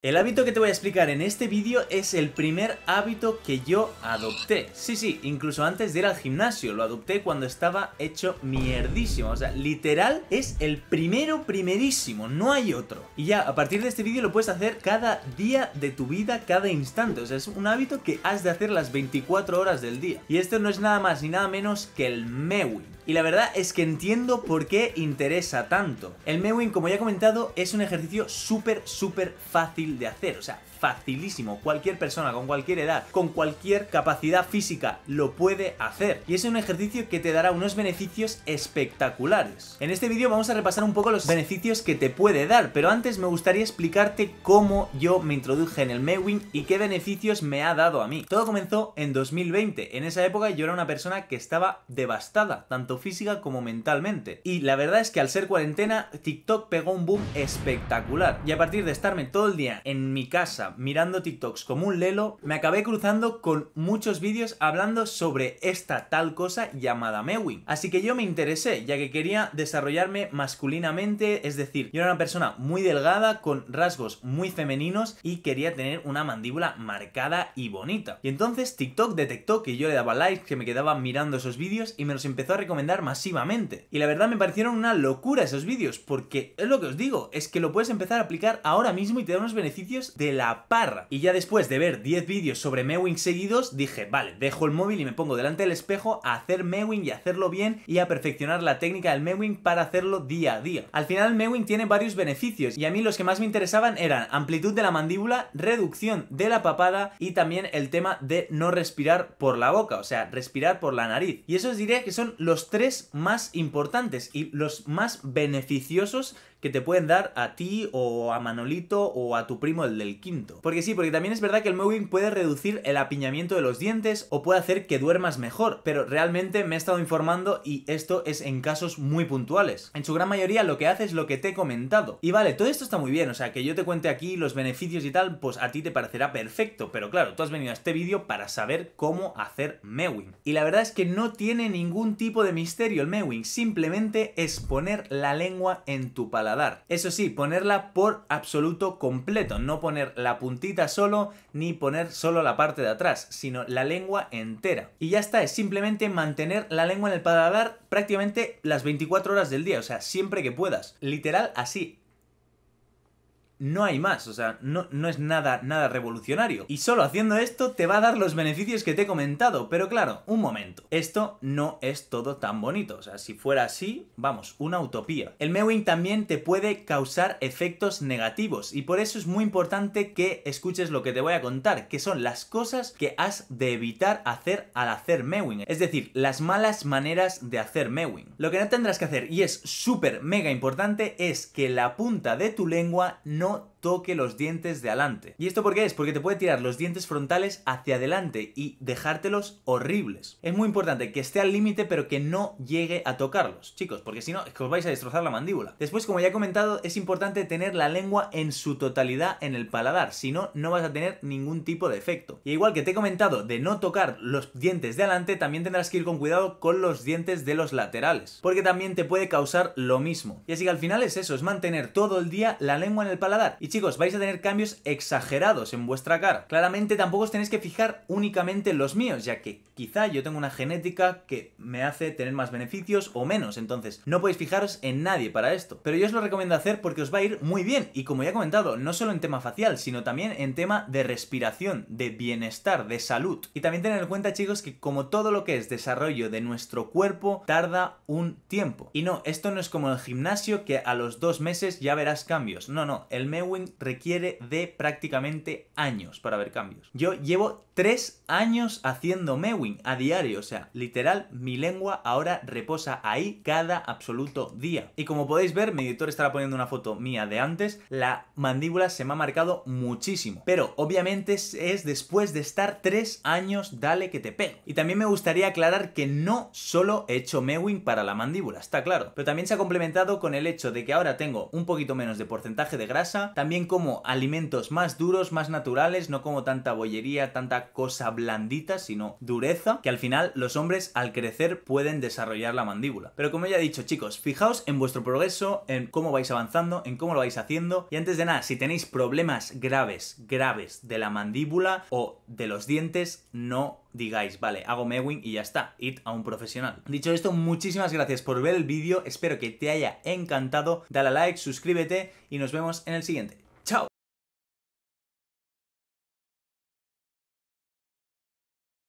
El hábito que te voy a explicar en este vídeo es el primer hábito que yo adopté. Sí, sí, incluso antes de ir al gimnasio, lo adopté cuando estaba hecho mierdísimo. O sea, literal es el primero primerísimo, no hay otro. Y ya, a partir de este vídeo lo puedes hacer cada día de tu vida, cada instante. O sea, es un hábito que has de hacer las 24 horas del día. Y esto no es nada más ni nada menos que el mewing y la verdad es que entiendo por qué interesa tanto. El Mewing, como ya he comentado, es un ejercicio súper, súper fácil de hacer, o sea, facilísimo. Cualquier persona, con cualquier edad, con cualquier capacidad física, lo puede hacer. Y es un ejercicio que te dará unos beneficios espectaculares. En este vídeo vamos a repasar un poco los beneficios que te puede dar, pero antes me gustaría explicarte cómo yo me introduje en el Mewing y qué beneficios me ha dado a mí. Todo comenzó en 2020. En esa época yo era una persona que estaba devastada, tanto física como mentalmente. Y la verdad es que al ser cuarentena, TikTok pegó un boom espectacular. Y a partir de estarme todo el día en mi casa mirando TikToks como un lelo, me acabé cruzando con muchos vídeos hablando sobre esta tal cosa llamada Mewing. Así que yo me interesé, ya que quería desarrollarme masculinamente, es decir, yo era una persona muy delgada, con rasgos muy femeninos y quería tener una mandíbula marcada y bonita. Y entonces TikTok detectó que yo le daba like, que me quedaba mirando esos vídeos y me los empezó a recomendar masivamente. Y la verdad me parecieron una locura esos vídeos, porque es lo que os digo, es que lo puedes empezar a aplicar ahora mismo y te da unos beneficios de la parra. Y ya después de ver 10 vídeos sobre Mewing seguidos, dije, vale, dejo el móvil y me pongo delante del espejo a hacer Mewing y hacerlo bien y a perfeccionar la técnica del Mewing para hacerlo día a día. Al final Mewing tiene varios beneficios y a mí los que más me interesaban eran amplitud de la mandíbula, reducción de la papada y también el tema de no respirar por la boca, o sea, respirar por la nariz. Y eso os diría que son los tres tres más importantes y los más beneficiosos que te pueden dar a ti o a Manolito o a tu primo el del quinto. Porque sí, porque también es verdad que el Mewing puede reducir el apiñamiento de los dientes o puede hacer que duermas mejor, pero realmente me he estado informando y esto es en casos muy puntuales. En su gran mayoría lo que hace es lo que te he comentado. Y vale, todo esto está muy bien, o sea, que yo te cuente aquí los beneficios y tal, pues a ti te parecerá perfecto, pero claro, tú has venido a este vídeo para saber cómo hacer Mewing. Y la verdad es que no tiene ningún tipo de misterio el Mewing, simplemente es poner la lengua en tu paladar dar Eso sí, ponerla por absoluto completo, no poner la puntita solo ni poner solo la parte de atrás, sino la lengua entera. Y ya está, es simplemente mantener la lengua en el paladar prácticamente las 24 horas del día, o sea, siempre que puedas. Literal así, no hay más, o sea, no, no, es nada, nada revolucionario. Y solo haciendo esto te va a dar los beneficios que te he comentado, pero claro, un momento, esto no es todo tan bonito, o sea, si fuera así, vamos, una utopía. El Mewing también te puede causar efectos negativos y por eso es muy importante que escuches lo que te voy a contar, que son las cosas que has de evitar hacer al hacer Mewing, es decir, las malas maneras de hacer Mewing. Lo que no tendrás que hacer, y es súper mega importante, es que la punta de tu lengua no do toque los dientes de adelante. ¿Y esto por qué es? Porque te puede tirar los dientes frontales hacia adelante y dejártelos horribles. Es muy importante que esté al límite pero que no llegue a tocarlos, chicos, porque si no es que os vais a destrozar la mandíbula. Después, como ya he comentado, es importante tener la lengua en su totalidad en el paladar, si no, no vas a tener ningún tipo de efecto. Y igual que te he comentado de no tocar los dientes de adelante, también tendrás que ir con cuidado con los dientes de los laterales, porque también te puede causar lo mismo. Y así que al final es eso, es mantener todo el día la lengua en el paladar chicos, vais a tener cambios exagerados en vuestra cara. Claramente tampoco os tenéis que fijar únicamente en los míos, ya que quizá yo tengo una genética que me hace tener más beneficios o menos, entonces no podéis fijaros en nadie para esto. Pero yo os lo recomiendo hacer porque os va a ir muy bien, y como ya he comentado, no solo en tema facial, sino también en tema de respiración, de bienestar, de salud. Y también tener en cuenta, chicos, que como todo lo que es desarrollo de nuestro cuerpo, tarda un tiempo. Y no, esto no es como el gimnasio que a los dos meses ya verás cambios. No, no, el Mewi requiere de prácticamente años para ver cambios. Yo llevo tres años haciendo mewing a diario, o sea, literal, mi lengua ahora reposa ahí cada absoluto día. Y como podéis ver, mi editor estará poniendo una foto mía de antes, la mandíbula se me ha marcado muchísimo. Pero obviamente es después de estar tres años, dale que te pego. Y también me gustaría aclarar que no solo he hecho mewing para la mandíbula, está claro, pero también se ha complementado con el hecho de que ahora tengo un poquito menos de porcentaje de grasa, también también como alimentos más duros, más naturales, no como tanta bollería, tanta cosa blandita, sino dureza, que al final los hombres al crecer pueden desarrollar la mandíbula. Pero como ya he dicho, chicos, fijaos en vuestro progreso, en cómo vais avanzando, en cómo lo vais haciendo. Y antes de nada, si tenéis problemas graves, graves de la mandíbula o de los dientes, no digáis, vale, hago Mewing y ya está, id a un profesional. Dicho esto, muchísimas gracias por ver el vídeo, espero que te haya encantado, dale like, suscríbete y nos vemos en el siguiente.